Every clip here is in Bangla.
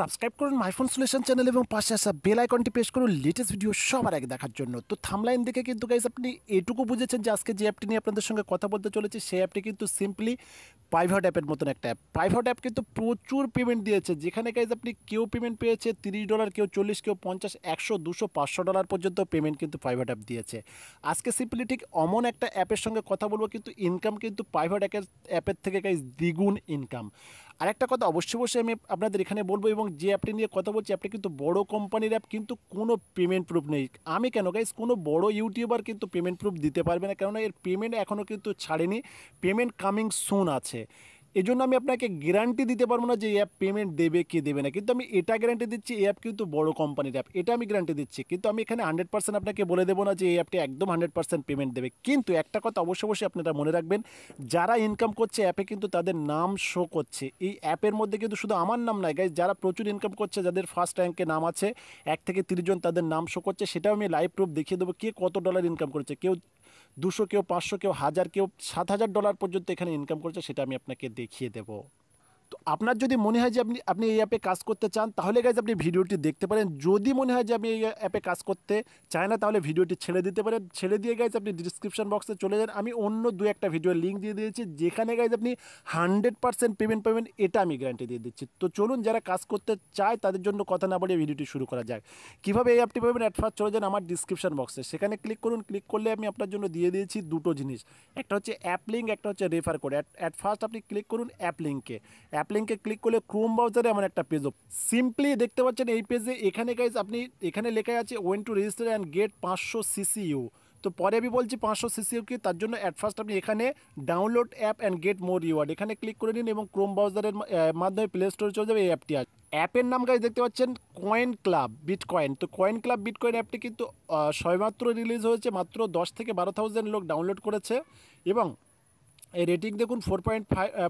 সাবস্ক্রাইব করুন মাইফোন সলিউশন চ্যানেল এবং পাশে আসা বেল আইকনটি প্রেস করুন লেটেস্ট ভিডিও সবার আগে দেখার জন্য তো থামলাইন দেখে কিন্তু গাইজ আপনি এটুকু বুঝেছেন যে আজকে যে অ্যাপটি নিয়ে আপনাদের সঙ্গে কথা বলতে চলেছি সেই অ্যাপটি কিন্তু সিম্পলি প্রাইভেট অ্যাপের মতন একটা অ্যাপ প্রাইভেট অ্যাপ কিন্তু প্রচুর পেমেন্ট দিয়েছে যেখানে গাইজ আপনি কেউ পেমেন্ট পেয়েছে তিরিশ ডলার কেউ চল্লিশ কেউ পঞ্চাশ একশো দুশো পাঁচশো ডলার পর্যন্ত পেমেন্ট কিন্তু প্রাইভেট অ্যাপ দিয়েছে আজকে সিম্পলি ঠিক অমন একটা অ্যাপের সঙ্গে কথা বলবো কিন্তু ইনকাম কিন্তু প্রাইভেট অ্যাপের অ্যাপের থেকে গাইজ দ্বিগুণ ইনকাম আরেকটা কথা অবশ্যই অবশ্যই আমি আপনাদের এখানে বলবো এবং যে অ্যাপটি নিয়ে কথা বলছি অ্যাপটি কিন্তু বড় কোম্পানির অ্যাপ কিন্তু কোনো পেমেন্ট প্রুফ নেই আমি কেন গাইজ কোনো বড় ইউটিউবার কিন্তু পেমেন্ট প্রুফ দিতে পারবে না কেননা এর পেমেন্ট এখনও কিন্তু ছাড়েনি পেমেন্ট কামিং সুন আছে এজন্য আমি আপনাকে গ্যারান্টি দিতে পারবো না যে এই অ্যাপ পেমেন্ট দেবে কে দেবে না কিন্তু আমি এটা গ্যারান্টি দিচ্ছি এই অ্যাপ কিন্তু বড় কোম্পানির অ্যাপ এটা আমি গ্যারান্টি দিচ্ছি কিন্তু আমি এখানে হান্ড্রেড পার্সেন্ট আপনাকে বলে দেবো না যে এই অ্যাপটি একদম হান্ড্রেড পার্সেন্ট পেমেন্ট দেবে কিন্তু একটা কথা অবশ্যই অবশ্যই আপনারা মনে রাখবেন যারা ইনকাম করছে অ্যাপে কিন্তু তাদের নাম শো করছে এই অ্যাপের মধ্যে কিন্তু শুধু আমার নাম নয় গাই যারা প্রচুর ইনকাম করছে যাদের ফার্স্ট র্যাঙ্কে নাম আছে এক থেকে তিরিশ জন তাদের নাম শো করছে সেটাও আমি লাইভ প্রুফ দেখিয়ে দেবো কে কত ডলার ইনকাম করছে কেউ দুশো কেউ পাঁচশো কেউ হাজার কেউ সাত হাজার ডলার পর্যন্ত এখানে ইনকাম করছে সেটা আমি আপনাকে দেখিয়ে দেবো আপনার যদি মনে হয় যে আপনি আপনি এই অ্যাপে কাজ করতে চান তাহলে গাইজ আপনি ভিডিওটি দেখতে পারেন যদি মনে হয় যে আপনি এই অ্যাপে কাজ করতে চাই না তাহলে ভিডিওটি ছেড়ে দিতে পারেন ছেড়ে দিয়ে গাইজ আপনি ডিসক্রিপশন বক্সে চলে যান আমি অন্য দু একটা ভিডিওর লিঙ্ক দিয়ে দিয়েছি যেখানে গাইজ আপনি হান্ড্রেড পার্সেন্ট পেমেন্ট পাবেন এটা আমি গ্যারান্টি দিয়ে দিচ্ছি তো চলুন যারা কাজ করতে চায় তাদের জন্য কথা না বলে ভিডিওটি শুরু করা যায় কীভাবে এই অ্যাপটি পাবেন অ্যাডফার্স্ট চলে যান আমার ডিসক্রিপশন বক্সে সেখানে ক্লিক করুন ক্লিক করলে আমি আপনার জন্য দিয়ে দিয়েছি দুটো জিনিস একটা হচ্ছে অ্যাপ লিঙ্ক একটা হচ্ছে রেফার কোড অ্যাট ফার্স্ট আপনি ক্লিক করুন অ্যাপ লিঙ্কে অ্যাপ লিঙ্কে ক্লিক করলে ক্রোম ব্রাউজারে এমন একটা পেজ সিম্পলি দেখতে পাচ্ছেন এই পেজে এখানে গাইজ আপনি এখানে লেখা আছে when to register and get পাঁচশো সিসিইউ তো পরে আমি বলছি পাঁচশো কি তার জন্য অ্যাট ফার্স্ট আপনি এখানে download app and get more reward এখানে ক্লিক করে নিন এবং ক্রোম ব্রাউজারের মাধ্যমে প্লে স্টোরে চলে যাবে এই অ্যাপটি আছে অ্যাপের নাম গাছ দেখতে পাচ্ছেন কয়েন ক্লাব বিট কয়েন তো কয়েন ক্লাব বিট কয়েন অ্যাপটি কিন্তু সবেমাত্র রিলিজ হয়েছে মাত্র দশ থেকে বারো থাউজেন্ড লোক ডাউনলোড করেছে এবং এই রেটিং দেখুন ফোর পয়েন্ট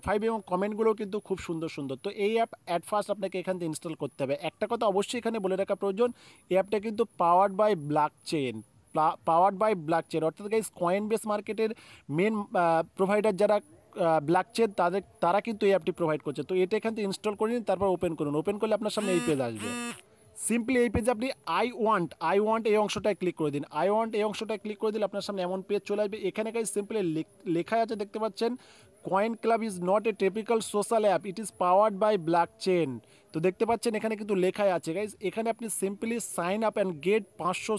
ফাইভ এবং কমেন্টগুলো কিন্তু খুব সুন্দর সুন্দর তো এই অ্যাপ অ্যাট ফার্স্ট আপনাকে এখান থেকে ইনস্টল করতে হবে একটা কথা অবশ্যই এখানে বলে রাখা প্রয়োজন এই অ্যাপটা কিন্তু powered by blockchain powered by blockchain অর্থাৎ গাইজ কয়েন বেস মার্কেটের মেন প্রোভাইডার যারা ব্ল্যাক চেন তাদের তারা কিন্তু এই অ্যাপটি প্রোভাইড করছে তো এটা এখান থেকে ইনস্টল করে নিন তারপর ওপেন করুন ওপেন করলে আপনার সামনে এই পেজ আসবে সিম্পলি এই পেজে আপনি আই ওয়ান্ট আই ওয়ান্ট এই অংশটায় ক্লিক করে দিন আই ওয়ান্ট এই অংশটায় ক্লিক করে দিলে আপনার সামনে এমন পেজ চলে আসবে এখানে কাজ সিম্পলি লেখা আছে দেখতে পাচ্ছেন Coin Club is not a typical social app it is powered by blockchain তো দেখতে পাচ্ছেন এখানে কিন্তু লেখাই আছে গাইজ এখানে আপনি simply sign up and get পাঁচশো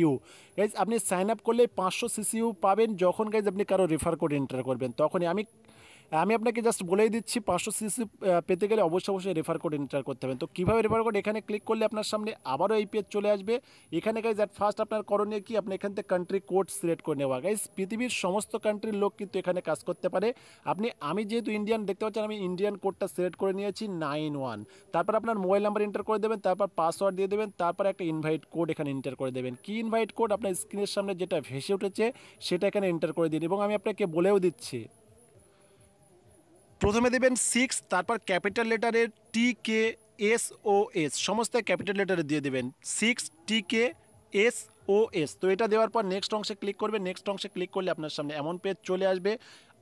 ইউ গাইজ আপনি সাইন আপ করলে পাঁচশো সিসিইউ পাবেন যখন গাইজ আপনি কারো রেফার করে এন্টার করবেন তখনই আমি আমি আপনাকে জাস্ট বলেই দিচ্ছি পাঁচশো সিসি পেতে গেলে অবশ্যই অবশ্যই রেফার কোড এন্টার করতে হবে তো কীভাবে রেফার কোড এখানে ক্লিক করলে আপনার সামনে আবারও এই পেজ চলে আসবে এখানে গাইজ অ্যাট ফার্স্ট আপনার করণীয় কি আপনি এখান থেকে কান্ট্রি কোড সিলেক্ট করে নেওয়া গাইজ পৃথিবীর সমস্ত কান্ট্রির লোক কিন্তু এখানে কাজ করতে পারে আপনি আমি যেহেতু ইন্ডিয়ান দেখতে পাচ্ছেন আমি ইন্ডিয়ান কোডটা সিলেক্ট করে নিয়েছি নাইন ওয়ান তারপর আপনার মোবাইল নাম্বার এন্টার করে দেবেন তারপর পাসওয়ার্ড দিয়ে দেবেন তারপর একটা ইনভাইট কোড এখানে এন্টার করে দেবেন কি ইনভাইট কোড আপনার স্ক্রিনের সামনে যেটা ভেসে উঠেছে সেটা এখানে এন্টার করে দিন এবং আমি আপনাকে বলেও দিচ্ছি প্রথমে দেবেন সিক্স তারপর ক্যাপিটাল লেটারের T K S O S সমস্ত ক্যাপিটাল লেটারে দিয়ে দেবেন six T K S O S তো এটা দেওয়ার পর নেক্সট অংশে ক্লিক করবে নেক্সট অংশে ক্লিক করলে আপনার সামনে এমন পেজ চলে আসবে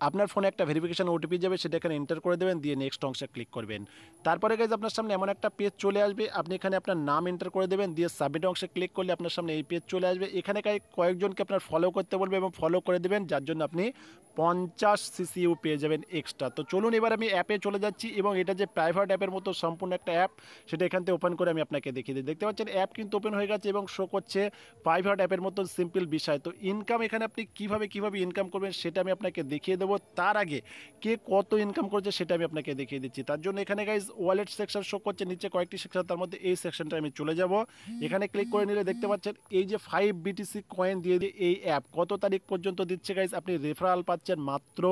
আপনার ফোনে একটা ভেরিফিকেশান ওটিপি যাবে সেটা এখানে এন্টার করে দেবেন দিয়ে নেক্সট অংশে ক্লিক করবেন তারপরে গাইজ আপনার সামনে এমন একটা পেজ চলে আসবে আপনি এখানে আপনার নাম এন্টার করে দেবেন দিয়ে সাবমিট অংশে ক্লিক করলে আপনার সামনে এই পেজ চলে আসবে এখানে কয়েকজনকে আপনার ফলো করতে বলবে এবং ফলো করে দেবেন যার জন্য আপনি পঞ্চাশ সিসিউ পেয়ে যাবেন এক্সট্রা তো চলুন এবার আমি অ্যাপে চলে যাচ্ছি এবং এটা যে প্রাইভেট অ্যাপের মতো সম্পূর্ণ একটা অ্যাপ সেটা এখান থেকে ওপেন করে আমি আপনাকে দেখিয়ে দিই দেখতে পাচ্ছেন অ্যাপ কিন্তু ওপেন হয়ে গেছে এবং শো করছে প্রাইভেট অ্যাপের মতো সিম্পল বিষয় তো ইনকাম এখানে আপনি কীভাবে কীভাবে ইনকাম করবেন সেটা আমি আপনাকে দেখিয়ে দেবো দেবো তার আগে কে কত ইনকাম করছে সেটা আমি আপনাকে দেখিয়ে দিচ্ছি তার জন্য এখানে গাইজ ওয়ালেট সেকশন শো করছে নিচে কয়েকটি সেকশন তার মধ্যে এই সেকশনটা আমি চলে যাব এখানে ক্লিক করে নিলে দেখতে পাচ্ছেন এই যে ফাইভ বিটিসি কয়েন দিয়ে দিয়ে এই অ্যাপ কত তারিখ পর্যন্ত দিচ্ছে গাইজ আপনি রেফারাল পাচ্ছেন মাত্র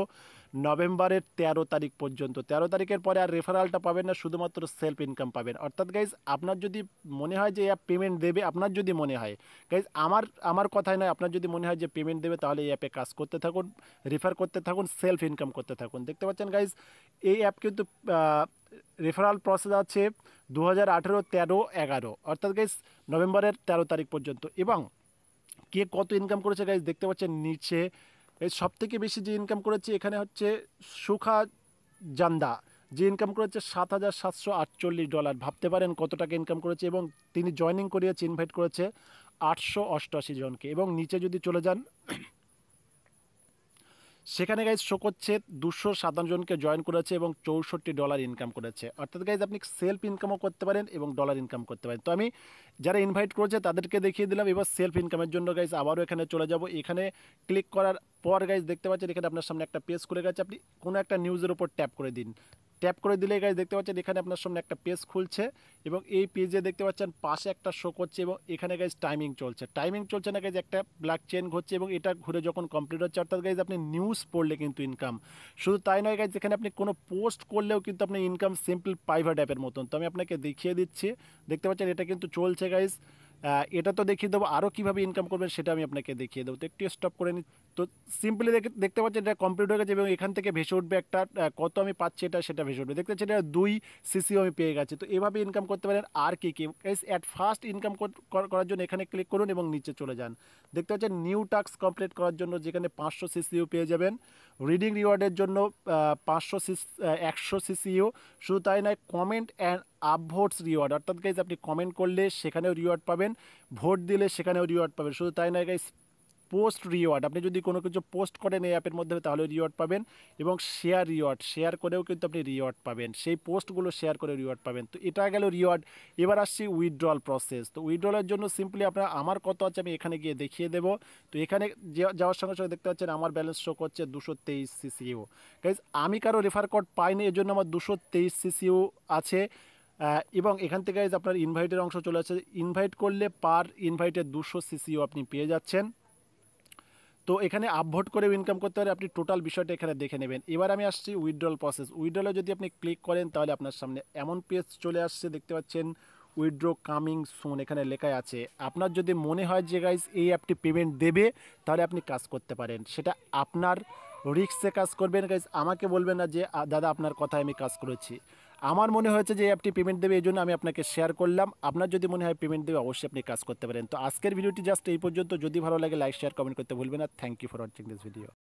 নভেম্বরের তেরো তারিখ পর্যন্ত তেরো তারিখের পরে আর রেফারালটা পাবেন না শুধুমাত্র সেলফ ইনকাম পাবেন অর্থাৎ গাইজ আপনার যদি মনে হয় যে অ্যাপ পেমেন্ট দেবে আপনার যদি মনে হয় গাইজ আমার আমার কথাই নয় আপনার যদি মনে হয় যে পেমেন্ট দেবে তাহলে এই অ্যাপে কাজ করতে থাকুন রেফার করতে থাকুন সেলফ ইনকাম করতে থাকুন দেখতে পাচ্ছেন গাইজ এই অ্যাপ কিন্তু রেফারাল প্রসেস আছে দু হাজার আঠেরো তেরো এগারো অর্থাৎ গাইজ নভেম্বরের তেরো তারিখ পর্যন্ত এবং কে কত ইনকাম করেছে গাইজ দেখতে পাচ্ছেন নিচে এর সব থেকে বেশি যে ইনকাম করেছে এখানে হচ্ছে সুখা জান্দা যে ইনকাম করেছে সাত হাজার সাতশো আটচল্লিশ ডলার ভাবতে পারেন কত টাকা ইনকাম করেছে এবং তিনি জয়নিং করিয়েছে ইনভাইট করেছে আটশো অষ্টআশি জনকে এবং নিচে যদি চলে যান সেখানে গাইজ শো করছে দুশো সাতান্ন জনকে জয়েন করেছে এবং চৌষট্টি ডলার ইনকাম করেছে অর্থাৎ গাইজ আপনি সেলফ ইনকামও করতে পারেন এবং ডলার ইনকাম করতে পারেন তো আমি যারা ইনভাইট করেছে তাদেরকে দেখিয়ে দিলাম এবার সেলফ ইনকামের জন্য গাইজ আবারও এখানে চলে যাব এখানে ক্লিক করার পর গাইজ দেখতে পাচ্ছেন এখানে আপনার সামনে একটা পেজ খুলে গেছে আপনি কোনো একটা নিউজের উপর ট্যাপ করে দিন ট্যাপ করে দিলে গাইজ দেখতে পাচ্ছেন এখানে আপনার সামনে একটা পেজ খুলছে এবং এই পেজে দেখতে পাচ্ছেন পাশে একটা শো করছে এবং এখানে গাইজ টাইমিং চলছে টাইমিং চলছে না গাইজ একটা ব্ল্যাক চেন ঘুরছে এবং এটা ঘুরে যখন কমপ্লিট হচ্ছে অর্থাৎ গাইজ আপনি নিউজ পড়লে কিন্তু ইনকাম শুধু তাই নয় গাইজ এখানে আপনি কোনো পোস্ট করলেও কিন্তু আপনি ইনকাম সিম্পল প্রাইভেট অ্যাপের মতন তো আমি আপনাকে দেখিয়ে দিচ্ছি দেখতে পাচ্ছেন এটা কিন্তু চলছে গাইজ এটা তো দেখিয়ে দেবো আরও কীভাবে ইনকাম করবেন সেটা আমি আপনাকে দেখিয়ে দেবো তো একটু স্টপ করে নিচ্ছি তো সিম্পলি দেখে দেখতে পাচ্ছেন এটা কমপ্লিট হয়ে গেছে এবং এখান থেকে ভেসে উঠবে একটা কত আমি পাচ্ছি এটা সেটা ভেসে উঠবে দেখতে পাচ্ছি এটা দুই সিসিও আমি পেয়ে গেছি তো এভাবে ইনকাম করতে পারেন আর কী কী অ্যাট ফার্স্ট ইনকাম করার জন্য এখানে ক্লিক করুন এবং নিচে চলে যান দেখতে পাচ্ছেন নিউ টাস্ক কমপ্লিট করার জন্য যেখানে পাঁচশো সিসিও পেয়ে যাবেন রিডিং রিওয়ার্ডের জন্য পাঁচশো সিসি একশো সিসিও শুধু তাই নয় কমেন্ট অ্যান্ড আপভোটস রিওয়ার্ড অর্থাৎ গাইজ আপনি কমেন্ট করলে সেখানেও রিওয়ার্ড পাবেন ভোট দিলে সেখানেও রিওয়ার্ড পাবেন শুধু তাই নয় গাইজ পোস্ট রিওয়ার্ড আপনি যদি কোনো কিছু পোস্ট করেন এই অ্যাপের মধ্যে তাহলে রিওয়ার্ড পাবেন এবং শেয়ার রিওয়ার্ড শেয়ার করেও কিন্তু আপনি রিওয়ার্ড পাবেন সেই পোস্টগুলো শেয়ার করে রিওয়ার্ড পাবেন তো এটা গেল রিওয়ার্ড এবার আসছি উইথড্রল প্রসেস তো উইথড্রলের জন্য সিম্পলি আপনার আমার কত আছে আমি এখানে গিয়ে দেখিয়ে দেবো তো এখানে যাওয়ার সঙ্গে সঙ্গে দেখতে পাচ্ছেন আমার ব্যালেন্স শো করছে দুশো তেইশ সিসিও গাইজ আমি কারো রেফার কোড পাইনি এর জন্য আমার দুশো তেইশ সিসিও আছে এবং এখান থেকে আপনার ইনভাইটের অংশ চলে আসছে ইনভাইট করলে পার ইনভাইটে দুশো সিসিও আপনি পেয়ে যাচ্ছেন তো এখানে আপভোট করেও ইনকাম করতে পারে আপনি টোটাল বিষয়টা এখানে দেখে নেবেন এবার আমি আসছি উইথড্রল প্রসেস উইথড্রলে যদি আপনি ক্লিক করেন তাহলে আপনার সামনে এমন পেজ চলে আসছে দেখতে পাচ্ছেন উইথড্র কামিং সুন এখানে লেখায় আছে আপনার যদি মনে হয় যে গাইজ এই অ্যাপটি পেমেন্ট দেবে তাহলে আপনি কাজ করতে পারেন সেটা আপনার রিক্সে কাজ করবেন গাইজ আমাকে বলবেন না যে দাদা আপনার কথায় আমি কাজ করেছি আমার মনে হয়েছে যে অ্যাপটি পেমেন্ট দেবে এই জন্য আমি আপনাকে শেয়ার করলাম আপনার যদি মনে হয় পেমেন্ট দেবে অবশ্যই আপনি কাজ করতে পারেন তো আজকের ভিডিওটি জাস্ট এই পর্যন্ত যদি ভালো লাগে লাইক শেয়ার কমেন্ট করতে ভুলবেন না thank you for watching this video